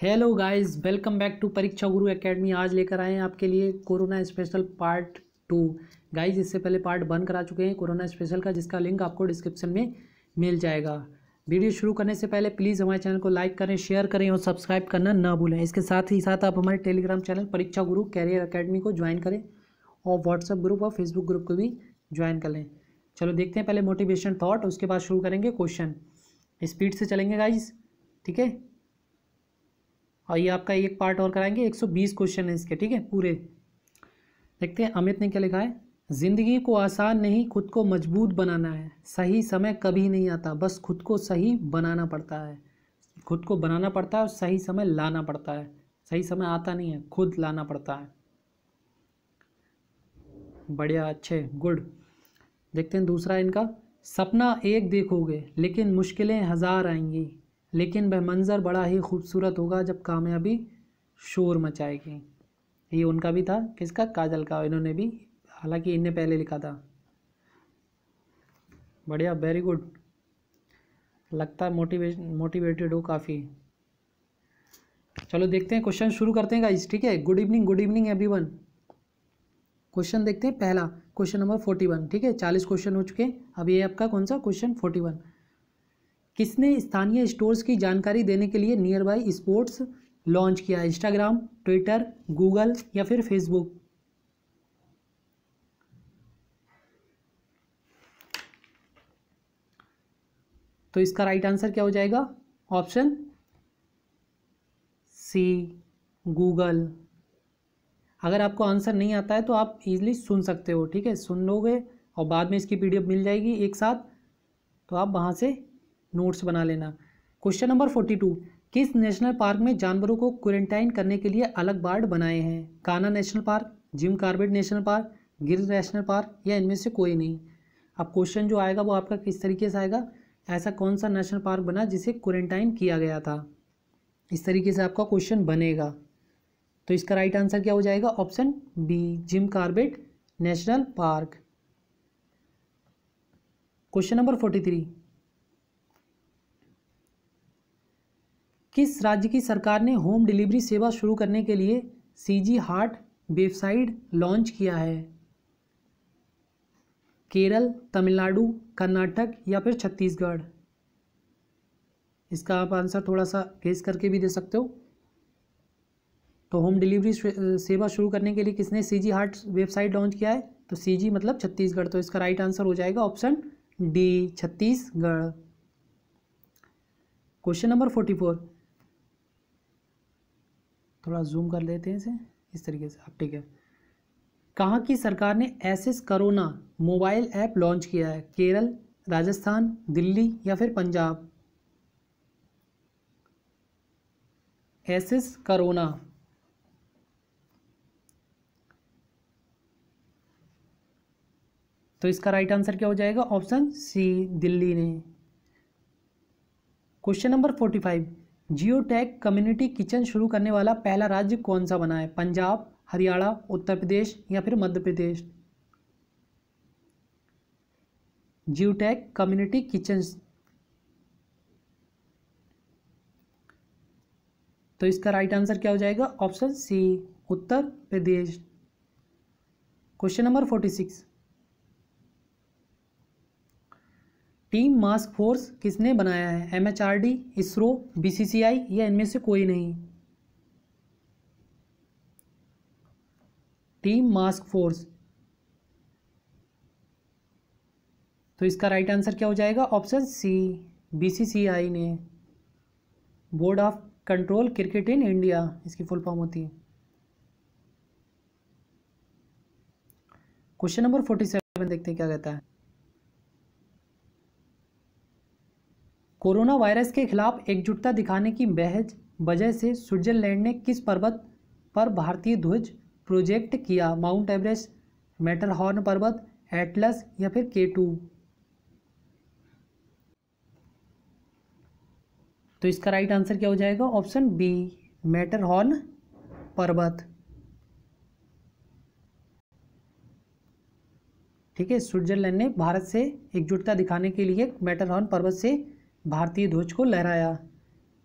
hello guys welcome back to Pariksha Guru academy आज लेकर आए हैं आपके लिए corona special part two guys इससे पहले पार्ट वन करा चुके हैं कोरोना स्पेशल का जिसका लिंक आपको डिस्क्रिप्शन में मिल जाएगा वीडियो शुरू करने से पहले प्लीज़ हमारे चैनल को लाइक करें शेयर करें और सब्सक्राइब करना ना भूलें इसके साथ ही साथ आप हमारे टेलीग्राम चैनल परीक्षा गुरु कैरियर अकेडमी को ज्वाइन करें और व्हाट्सअप ग्रुप और फेसबुक ग्रुप को भी ज्वाइन कर लें चलो देखते हैं पहले मोटिवेशन थाट उसके बाद शुरू करेंगे क्वेश्चन स्पीड से चलेंगे गाइज ठीक है और ये आपका एक पार्ट और कराएंगे 120 क्वेश्चन है इसके ठीक है पूरे देखते हैं अमित ने क्या लिखा है ज़िंदगी को आसान नहीं खुद को मजबूत बनाना है सही समय कभी नहीं आता बस खुद को सही बनाना पड़ता है खुद को बनाना पड़ता है और सही समय लाना पड़ता है सही समय आता नहीं है खुद लाना पड़ता है बढ़िया अच्छे गुड देखते हैं दूसरा इनका सपना एक देखोगे लेकिन मुश्किलें हज़ार आएंगी लेकिन वह मंज़र बड़ा ही खूबसूरत होगा जब कामयाबी शोर मचाएगी ये उनका भी था किसका काजल का इन्होंने भी हालांकि इनने पहले लिखा था बढ़िया वेरी गुड लगता है मोटिवेश मोटिवेटेड हो काफ़ी चलो देखते हैं क्वेश्चन शुरू करते हैं गाइस ठीक है good evening good evening everyone question देखते हैं पहला क्वेश्चन नंबर फोर्टी वन ठीक है चालीस क्वेश्चन हो चुके हैं अब ये आपका कौन सा क्वेश्चन फोर्टी वन किसने स्थानीय स्टोर्स की जानकारी देने के लिए नियर बाई स्पोर्ट्स लॉन्च किया इंस्टाग्राम ट्विटर गूगल या फिर फेसबुक तो इसका राइट आंसर क्या हो जाएगा ऑप्शन सी गूगल अगर आपको आंसर नहीं आता है तो आप इजीली सुन सकते हो ठीक है सुन लोगे और बाद में इसकी पीडीएफ मिल जाएगी एक साथ तो आप वहां से नोट्स बना लेना क्वेश्चन नंबर फोर्टी टू किस नेशनल पार्क में जानवरों को क्वारंटाइन करने के लिए अलग बार्ड बनाए हैं Kanha national park Jim Corbett national park Gir national park या इनमें से कोई नहीं अब क्वेश्चन जो आएगा वो आपका किस तरीके से आएगा ऐसा कौन सा नेशनल पार्क बना जिसे क्वारंटाइन किया गया था इस तरीके से आपका क्वेश्चन बनेगा तो इसका राइट आंसर क्या हो जाएगा option B Jim Corbett national park question number forty three किस राज्य की सरकार ने होम डिलीवरी सेवा शुरू करने के लिए C G heart website launch किया है केरल तमिलनाडु कर्नाटक या फिर छत्तीसगढ़ इसका आप आंसर थोड़ा सा गेस करके भी दे सकते हो तो होम डिलीवरी सेवा शुरू करने के लिए किसने C G heart website launch किया है तो सी जी मतलब छत्तीसगढ़ तो इसका राइट आंसर हो जाएगा option D Chhattisgarh question number forty four थोड़ा जूम कर लेते हैं इसे इस तरीके से अब ठीक है कहाँ की सरकार ने एसेस करोना मोबाइल ऐप लॉन्च किया है केरल राजस्थान दिल्ली या फिर पंजाब एसिस करोना तो इसका राइट आंसर क्या हो जाएगा ऑप्शन सी दिल्ली ने question number forty five geotag community kitchen शुरू करने वाला पहला राज्य कौन सा बना है पंजाब हरियाणा उत्तर प्रदेश या फिर Madhya Pradesh geotag community kitchen तो इसका राइट आंसर क्या हो जाएगा option C Uttar Pradesh question number forty six team mask force किसने बनाया है डी इसरो आई या इनमें से कोई नहीं टीम मास्क फोर्स तो इसका राइट आंसर क्या हो जाएगा option C B C C I ने board of control cricket in India इसकी फुल फॉर्म होती है क्वेश्चन नंबर फोर्टी सेवन देखते हैं क्या कहता है कोरोना वायरस के खिलाफ एकजुटता दिखाने की महज वजह से स्विट्जरलैंड ने किस पर्वत पर भारतीय ध्वज प्रोजेक्ट किया माउंट एवरेस्ट मेटरहॉर्न पर्वत एटलस या फिर के टू तो इसका राइट आंसर क्या हो जाएगा ऑप्शन बी मेटरहॉर्न पर्वत ठीक है स्विट्जरलैंड ने भारत से एकजुटता दिखाने के लिए मेटरहॉर्न पर्वत से भारतीय ध्वज को लहराया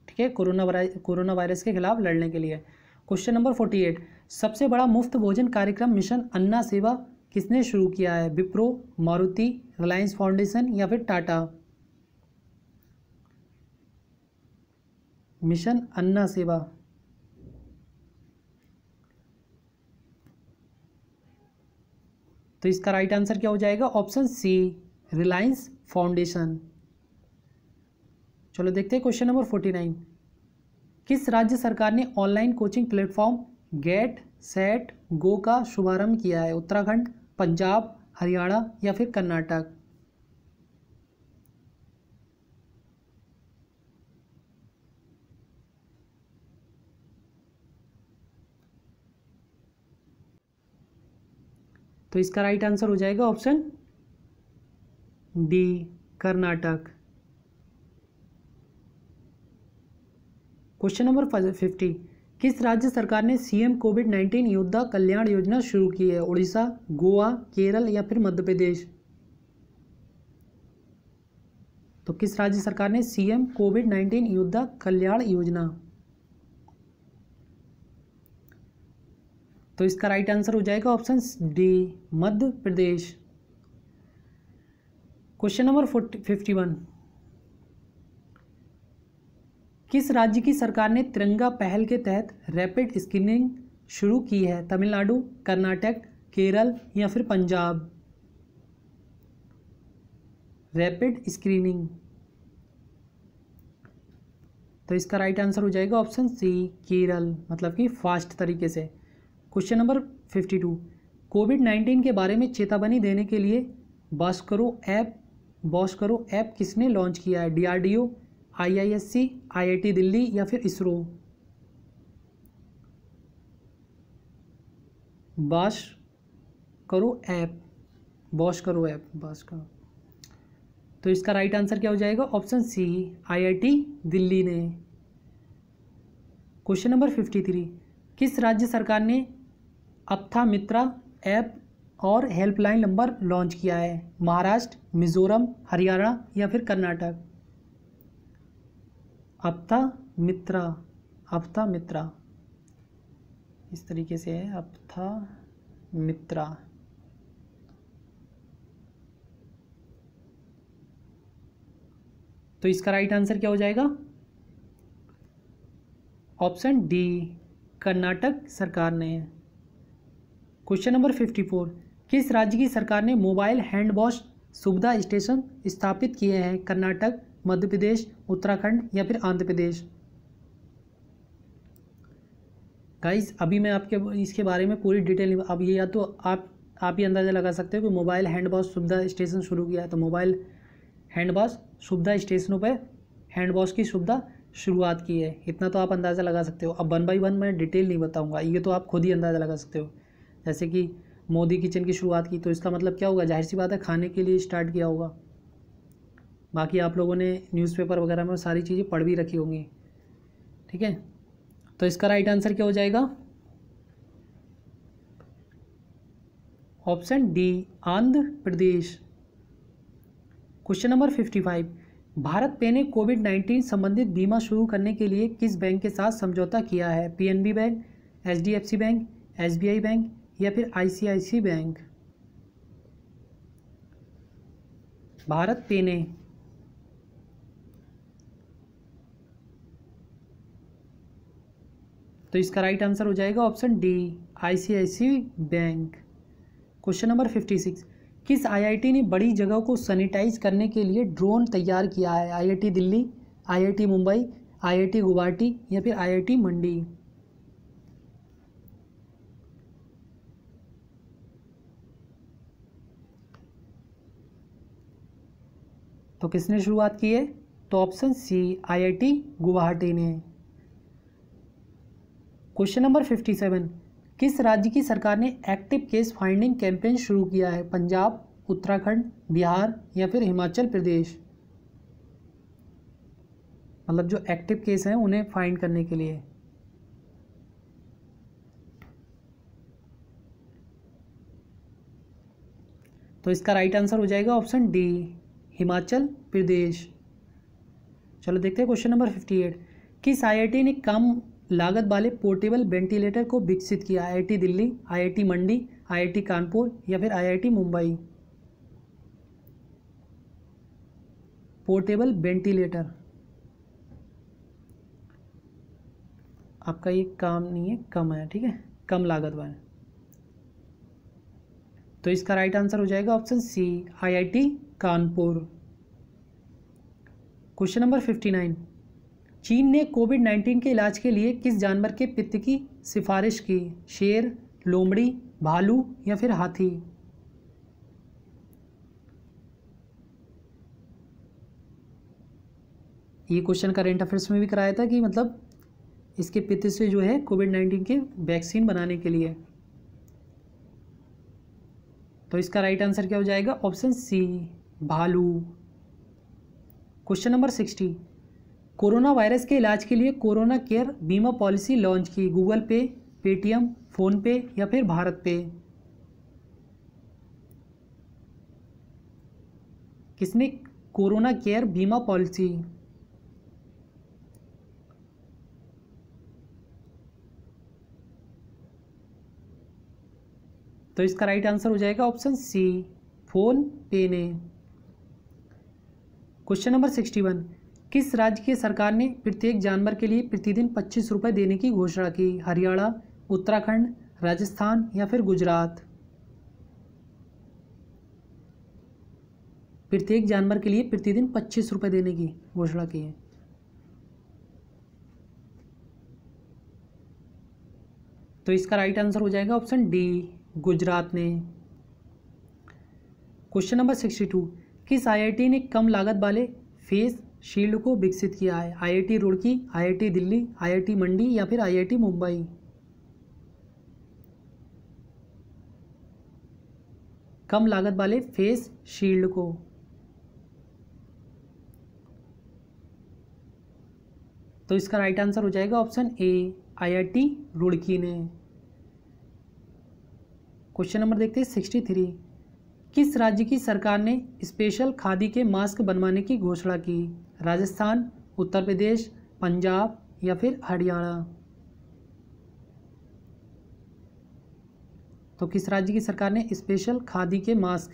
ठीक है कोरोना कोरोना वायरस के खिलाफ लड़ने के लिए क्वेश्चन नंबर फोर्टी एट सबसे बड़ा मुफ्त भोजन कार्यक्रम मिशन अन्ना सेवा किसने शुरू किया है विप्रो मारुति रिलायंस फाउंडेशन या फिर टाटा मिशन अन्ना सेवा तो इसका राइट आंसर क्या हो जाएगा ऑप्शन सी रिलायंस फाउंडेशन चलो देखते हैं क्वेश्चन नंबर फोर्टी नाइन किस राज्य सरकार ने online coaching platform get set go का शुभारंभ किया है उत्तराखंड पंजाब हरियाणा या फिर कर्नाटक तो इसका राइट आंसर हो जाएगा option D Karnataka question number fifty किस राज्य सरकार ने सीएम कोविड नाइन्टीन योद्धा कल्याण योजना शुरू की है उड़ीसा गोवा केरल या फिर मध्य प्रदेश तो किस राज्य सरकार ने सीएम कोविड नाइन्टीन योद्धा कल्याण योजना तो इसका राइट आंसर हो जाएगा option D Madhya Pradesh question number forty fifty one किस राज्य की सरकार ने तिरंगा पहल के तहत रैपिड स्क्रीनिंग शुरू की है तमिलनाडु कर्नाटक केरल या फिर पंजाब रैपिड स्क्रीनिंग तो इसका राइट आंसर हो जाएगा ऑप्शन सी केरल मतलब कि फास्ट तरीके से question number fifty two covid nineteen के बारे में चेतावनी देने के लिए बॉस्करो ऐप बॉस्करो ऐप किसने लॉन्च किया है डीआरडीओ आईआईएससी, आईआईटी दिल्ली या फिर इसरो बाश करो ऐप बॉश करो ऐप बाश करो तो इसका राइट आंसर क्या हो जाएगा ऑप्शन सी आईआईटी दिल्ली ने क्वेश्चन नंबर फिफ्टी थ्री किस राज्य सरकार ने अपथा मित्रा ऐप और हेल्पलाइन नंबर लॉन्च किया है महाराष्ट्र मिजोरम हरियाणा या फिर कर्नाटक अपता मित्रा अपता मित्रा इस तरीके से है अपथा मित्रा तो इसका राइट आंसर क्या हो जाएगा ऑप्शन डी कर्नाटक सरकार ने क्वेश्चन नंबर फिफ्टी फोर किस राज्य की सरकार ने मोबाइल हैंड वॉश सुविधा स्टेशन स्थापित किए हैं कर्नाटक मध्य प्रदेश उत्तराखंड या फिर आंध्र प्रदेश गाइस अभी मैं आपके इसके बारे में पूरी डिटेल अब ये या तो आप आप ही अंदाज़ा लगा सकते हो कि मोबाइल हैंड वॉश सुविधा स्टेशन शुरू किया है तो मोबाइल हैंड वॉश सुविधा स्टेशनों पर हैंड वॉश की सुविधा शुरुआत की है इतना तो आप अंदाज़ा लगा सकते हो अब वन बाई वन मैं डिटेल नहीं बताऊंगा ये तो आप खुद ही अंदाज़ा लगा सकते हो जैसे कि मोदी किचन की शुरुआत की तो इसका मतलब क्या होगा जाहिर सी बात है खाने के लिए स्टार्ट किया होगा बाकी आप लोगों ने न्यूज़पेपर वगैरह में सारी चीज़ें पढ़ भी रखी होंगी ठीक है तो इसका राइट आंसर क्या हो जाएगा option D Andhra Pradesh question number fifty five BharatPe ने कोविड नाइन्टीन संबंधित बीमा शुरू करने के लिए किस बैंक के साथ समझौता किया है PNB bank HDFC bank SBI bank या फिर आईसीआईसी बैंक भारत पे ने तो इसका राइट आंसर हो जाएगा option D ICICI bank question number fifty six किस आईआईटी ने बड़ी जगह को सैनिटाइज करने के लिए ड्रोन तैयार किया है IIT Delhi IIT Mumbai IIT Guwahati या फिर आईआईटी मंडी तो किसने शुरुआत की है तो ऑप्शन सी आईआईटी गुवाहाटी ने क्वेश्चन नंबर फिफ्टी सेवन किस राज्य की सरकार ने एक्टिव केस फाइंडिंग कैंपेन शुरू किया है पंजाब उत्तराखंड बिहार या फिर हिमाचल प्रदेश मतलब जो एक्टिव केस हैं उन्हें फाइंड करने के लिए तो इसका राइट आंसर हो जाएगा ऑप्शन डी हिमाचल प्रदेश चलो देखते हैं क्वेश्चन नंबर फिफ्टी एट किस आईआईटी ने कम लागत वाले पोर्टेबल वेंटिलेटर को विकसित किया IIT Delhi IIT Mandi IIT Kanpur या फिर आईआईटी मुंबई पोर्टेबल वेंटिलेटर आपका ये काम नहीं है कम है ठीक है कम लागत वाले तो इसका राइट आंसर हो जाएगा option C IIT Kanpur question number fifty nine चीन ने कोविड 19 के इलाज के लिए किस जानवर के पित्त की सिफारिश की शेर लोमड़ी भालू या फिर हाथी ये क्वेश्चन करेंट अफेयर्स में भी कराया था कि मतलब इसके पित्त से जो है कोविड नाइन्टीन के वैक्सीन बनाने के लिए तो इसका राइट आंसर क्या हो जाएगा ऑप्शन सी भालू question number sixty corona virus के इलाज के लिए कोरोना केयर बीमा पॉलिसी लॉन्च की गूगल पे पेटीएम फ़ोनपे या फिर भारत पे किसने कोरोना केयर बीमा पॉलिसी तो इसका राइट आंसर हो जाएगा ऑप्शन सी फोन पे ने क्वेश्चन नंबर सिक्सटी वन किस राज्य की सरकार ने प्रत्येक जानवर के लिए प्रतिदिन पच्चीस रुपये देने की घोषणा की हरियाणा उत्तराखंड राजस्थान या फिर गुजरात प्रत्येक जानवर के लिए प्रतिदिन पच्चीस रुपये देने की घोषणा की है तो इसका राइट आंसर हो जाएगा ऑप्शन डी गुजरात ने क्वेश्चन नंबर सिक्सटी टू किस आईआईटी ने कम लागत वाले फेस शील्ड को विकसित किया है IIT Roorkee IIT Delhi IIT Mandi या फिर आईआईटी मुंबई कम लागत वाले फेस शील्ड को तो इसका राइट आंसर हो जाएगा ऑप्शन ए आईआईटी रुड़की ने क्वेश्चन नंबर देखते हैं सिक्सटी थ्री किस राज्य की सरकार ने स्पेशल खादी के मास्क बनवाने की घोषणा की राजस्थान उत्तर प्रदेश पंजाब या फिर हरियाणा तो किस राज्य की सरकार ने स्पेशल खादी के मास्क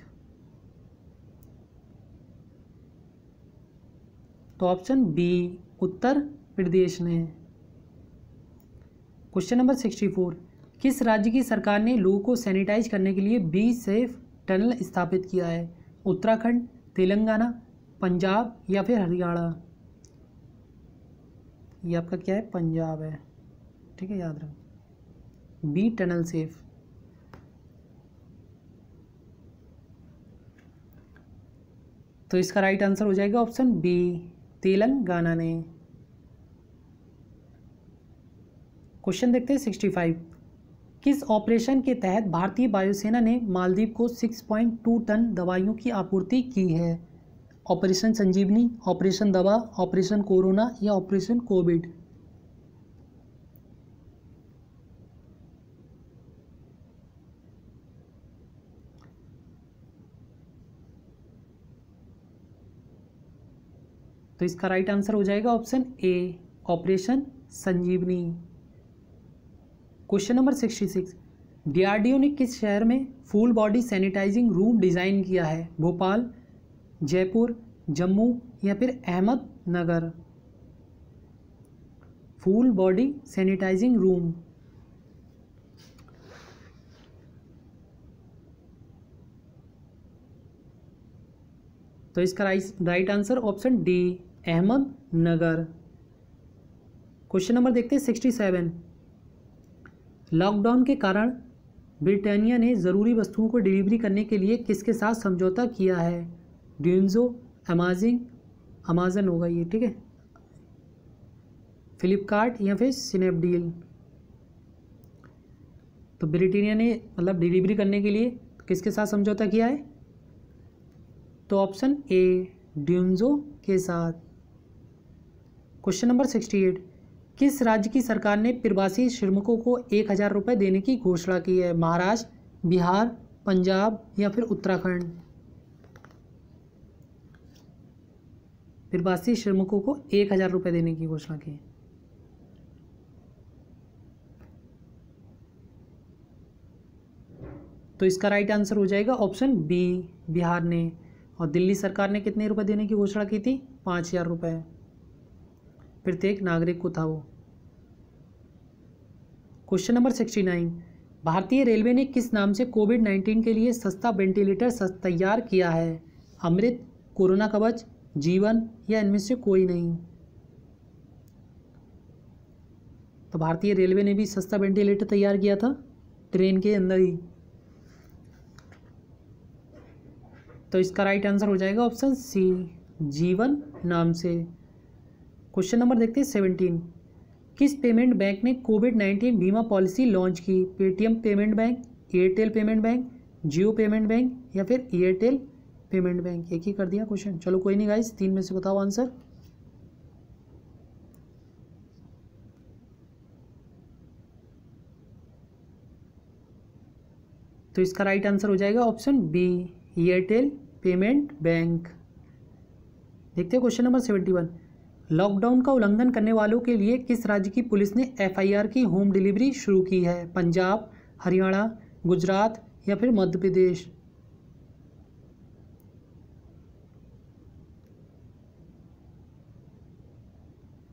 तो ऑप्शन बी उत्तर प्रदेश ने क्वेश्चन नंबर सिक्सटी फोर किस राज्य की सरकार ने लोगों को सैनिटाइज करने के लिए बी सेफ टनल स्थापित किया है उत्तराखंड तेलंगाना पंजाब या फिर हरियाणा ये आपका क्या है पंजाब है ठीक है याद रख बी टनल सेफ तो इसका राइट आंसर हो जाएगा ऑप्शन बी तेलंगाना ने क्वेश्चन देखते हैं सिक्सटी फाइव किस ऑपरेशन के तहत भारतीय वायुसेना ने मालदीव को सिक्स पॉइंट टू टन दवाइयों की आपूर्ति की है operation Sanjeevani operation Dawa operation corona या ऑपरेशन कोविड तो इसका राइट आंसर हो जाएगा option A operation Sanjeevani question number sixty six DRDO ने किस शहर में full body sanitising room design किया है भोपाल जयपुर जम्मू या फिर Ahmednagar full body sanitising room तो इसका right answer option D Ahmednagar question number देखते हैं सिक्सटी सेवन लॉकडाउन के कारण ब्रिटानिया ने ज़रूरी वस्तुओं को डिलीवरी करने के लिए किसके साथ समझौता किया है ड्यूनजो अमेजिंग अमेजन होगा ये ठीक है फ्लिपकार्ट या फिर स्नैपडील तो ब्रिटेनिया ने मतलब डिलीवरी करने के लिए किसके साथ समझौता किया है तो ऑप्शन ए ड्यूनजो के साथ क्वेश्चन नंबर सिक्सटी एट किस राज्य की सरकार ने प्रवासी श्रमिकों को एक हज़ार रुपये देने की घोषणा की है महाराष्ट्र बिहार पंजाब या फिर उत्तराखंड निर्वासी श्रमिकों को एक हज़ार रुपये देने की घोषणा की तो इसका राइट आंसर हो जाएगा ऑप्शन बी बिहार ने और दिल्ली सरकार ने कितने रुपए देने की घोषणा की थी पाँच हज़ार रुपये प्रत्येक नागरिक को था वो क्वेश्चन नंबर सिक्सटी नाइन भारतीय रेलवे ने किस नाम से कोविड नाइन्टीन के लिए सस्ता वेंटिलेटर तैयार किया है अमृत कोरोना कवच जीवन या इनमें से कोई नहीं तो भारतीय रेलवे ने भी सस्ता वेंटिलेटर तैयार किया था ट्रेन के अंदर ही तो इसका राइट आंसर हो जाएगा ऑप्शन सी जीवन नाम से क्वेश्चन नंबर देखते हैं सेवनटीन किस पेमेंट बैंक ने कोविड नाइन्टीन बीमा पॉलिसी लॉन्च की Paytm payment bank Airtel payment bank Jio payment bank या फिर एयरटेल पेमेंट बैंक एक ही कर दिया क्वेश्चन चलो कोई नहीं गाइस तीन में से बताओ आंसर तो इसका राइट आंसर हो जाएगा option B Airtel payment bank देखते हैं question number seventy one lockdown का उल्लंघन करने वालों के लिए किस राज्य की पुलिस ने एफआईआर की होम डिलीवरी शुरू की है पंजाब हरियाणा गुजरात या फिर Madhya Pradesh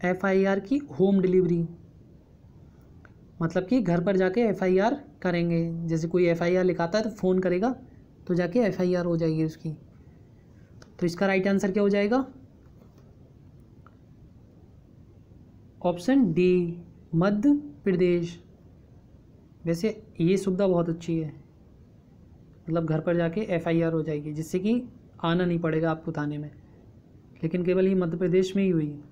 F I R की होम डिलीवरी मतलब कि घर पर जाके एफ आई आर करेंगे जैसे कोई एफ आई आर लिखाता है तो फ़ोन करेगा तो जाके एफ आई आर हो जाएगी उसकी तो इसका राइट आंसर क्या हो जाएगा ऑप्शन डी मध्य प्रदेश वैसे ये सुविधा बहुत अच्छी है मतलब घर पर जाके एफआईआर हो जाएगी जिससे कि आना नहीं पड़ेगा आपको थाने में लेकिन केवल ये मध्य प्रदेश में ही हुई है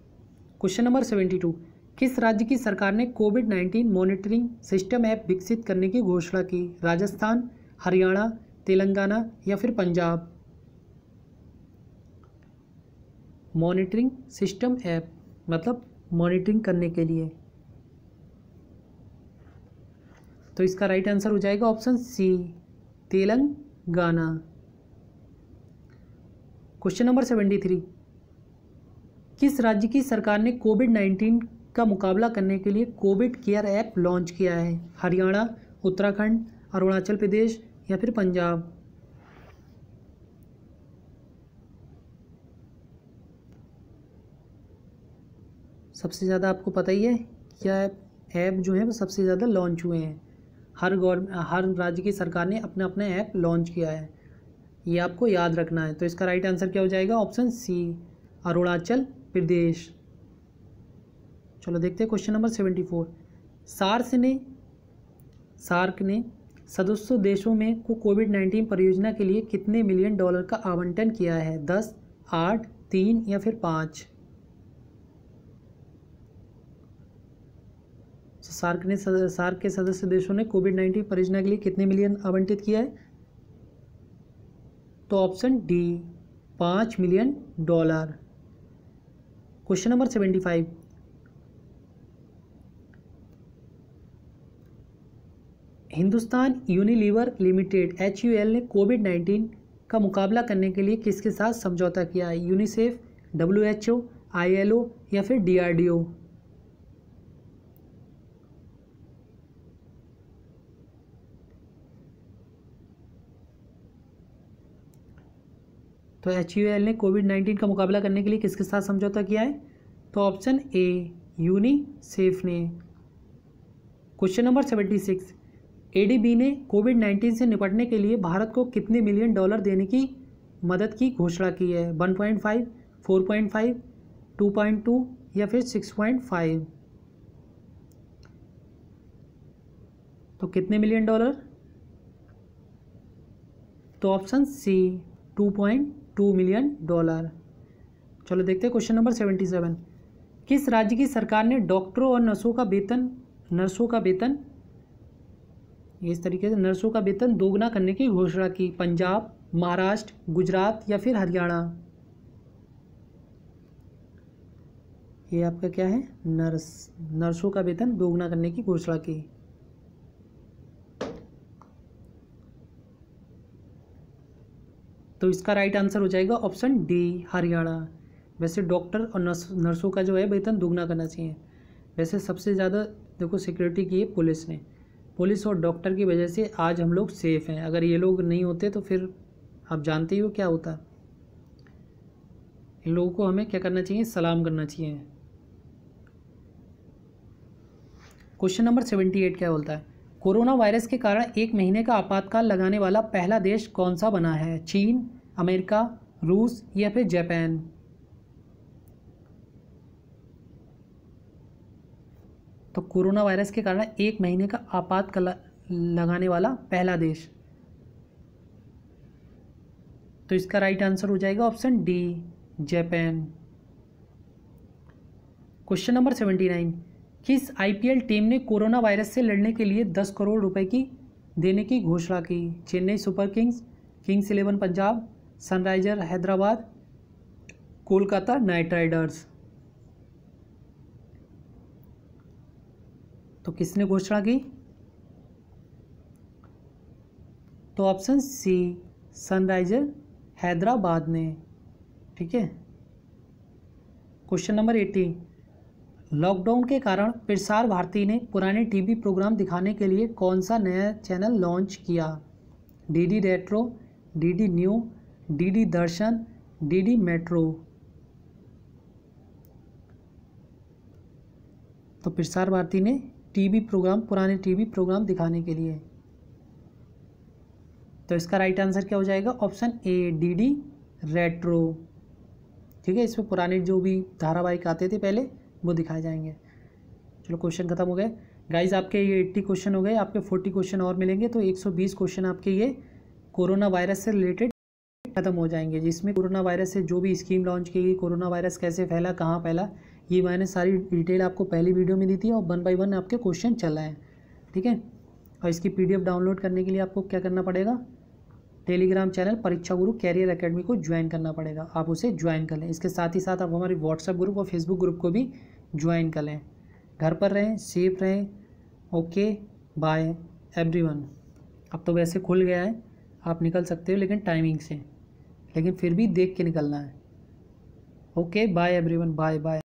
क्वेश्चन नंबर सेवेंटी टू किस राज्य की सरकार ने COVID nineteen monitoring system app विकसित करने की घोषणा की राजस्थान हरियाणा तेलंगाना या फिर पंजाब मॉनिटरिंग सिस्टम ऐप मतलब मॉनिटरिंग करने के लिए तो इसका राइट आंसर हो जाएगा option C Telangana question number seventy three किस राज्य की सरकार ने कोविड नाइन्टीन का मुकाबला करने के लिए कोविड केयर ऐप लॉन्च किया है हरियाणा उत्तराखंड अरुणाचल प्रदेश या फिर पंजाब सबसे ज़्यादा आपको पता ही है क्या ऐप जो है वो सबसे ज़्यादा लॉन्च हुए हैं हर गवर्नमेंट हर राज्य की सरकार ने अपना अपना ऐप लॉन्च किया है ये आपको याद रखना है तो इसका राइट आंसर क्या हो जाएगा ऑप्शन सी अरुणाचल प्रदेश चलो देखते हैं question number seventy four SARS ने सार्क ने सदस्य देशों में को कोविड नाइन्टीन परियोजना के लिए कितने मिलियन डॉलर का आवंटन किया है दस आठ तीन या फिर पाँच तो सार्क ने सार्क के सदस्य देशों ने कोविड नाइन्टीन परियोजना के लिए कितने मिलियन आवंटित किया है तो ऑप्शन डी पाँच million dollar question number seventy five Hindustan Unilever limited H ने कोविड नाइन्टीन का मुकाबला करने के लिए किसके साथ समझौता किया है UNICEF W H O I L O या फिर डी आर डी ओ तो एच ने कोविड नाइन्टीन का मुकाबला करने के लिए किसके साथ समझौता किया है तो ऑप्शन ए यूनिसेफ ने question number seventy six ADB ने कोविड नाइन्टीन से निपटने के लिए भारत को कितने मिलियन डॉलर देने की मदद की घोषणा की है one point five four point five two point two या फिर सिक्स पॉइंट फाइव तो कितने मिलियन डॉलर तो option C two point two million dollar चलो देखते हैं क्वेश्चन नंबर सेवेंटी सेवन किस राज्य की सरकार ने डॉक्टरों और नर्सों का वेतन नर्सों का वेतन इस तरीके से नर्सों का वेतन दोगुना करने की घोषणा की पंजाब महाराष्ट्र गुजरात या फिर हरियाणा ये आपका क्या है नर्स नर्सों का वेतन दोगुना करने की घोषणा की तो इसका राइट आंसर हो जाएगा ऑप्शन डी हरियाणा वैसे डॉक्टर और नर्स नर्सों का जो है वेतन दुगना करना चाहिए वैसे सबसे ज़्यादा देखो सिक्योरिटी की है पुलिस ने पुलिस और डॉक्टर की वजह से आज हम लोग सेफ़ हैं अगर ये लोग नहीं होते तो फिर आप जानते ही हो क्या होता इन लोगों को हमें क्या करना चाहिए सलाम करना चाहिए क्वेश्चन नंबर सेवेंटी एट क्या बोलता है कोरोना वायरस के कारण एक महीने का आपातकाल लगाने वाला पहला देश कौन सा बना है चीन अमेरिका रूस या फिर जापान तो कोरोना वायरस के कारण एक महीने का आपातकाल लगाने वाला पहला देश तो इसका राइट आंसर हो जाएगा option D Japan question number seventy nine किस आईपीएल टीम ने कोरोना वायरस से लड़ने के लिए 10 करोड़ रुपए की देने की घोषणा की Chennai Super Kings Kings Eleven Punjab Sunriser Hyderabad Kolkata Knight Riders तो किसने घोषणा की तो ऑप्शन सी सनराइजर हैदराबाद ने ठीक है क्वेश्चन नंबर एटीन लॉकडाउन के कारण प्रसार भारती ने पुराने टीवी प्रोग्राम दिखाने के लिए कौन सा नया चैनल लॉन्च किया DD Retro DD New DD Darshan DD Metro तो प्रसार भारती ने टीवी प्रोग्राम पुराने टीवी प्रोग्राम दिखाने के लिए तो इसका राइट आंसर क्या हो जाएगा ऑप्शन ए डीडी रेट्रो ठीक है इसमें पुराने जो भी धारावाहिक आते थे पहले वो दिखाए जाएंगे चलो क्वेश्चन खत्म हो गए गाइज आपके ये एट्टी क्वेश्चन हो गए आपके फोर्टी क्वेश्चन और मिलेंगे तो एक सौ बीस क्वेश्चन आपके ये कोरोना वायरस से रिलेटेड खत्म हो जाएंगे जिसमें कोरोना वायरस से जो भी स्कीम लॉन्च की गई कोरोना वायरस कैसे फैला कहाँ फैला ये मैंने सारी डिटेल आपको पहली वीडियो में दी थी और वन बाई वन आपके क्वेश्चन रहे हैं ठीक है और इसकी पी डाउनलोड करने के लिए आपको क्या करना पड़ेगा टेलीग्राम चैनल परीक्षा गुरु कैरियर एकेडमी को ज्वाइन करना पड़ेगा आप उसे ज्वाइन कर लें इसके साथ ही साथ आप हमारे व्हाट्सएप ग्रुप और फेसबुक ग्रुप को भी ज्वाइन कर लें घर पर रहें सेफ रहें ओके बाय एवरीवन अब तो वैसे खुल गया है आप निकल सकते हो लेकिन टाइमिंग से लेकिन फिर भी देख के निकलना है okay bye everyone bye bye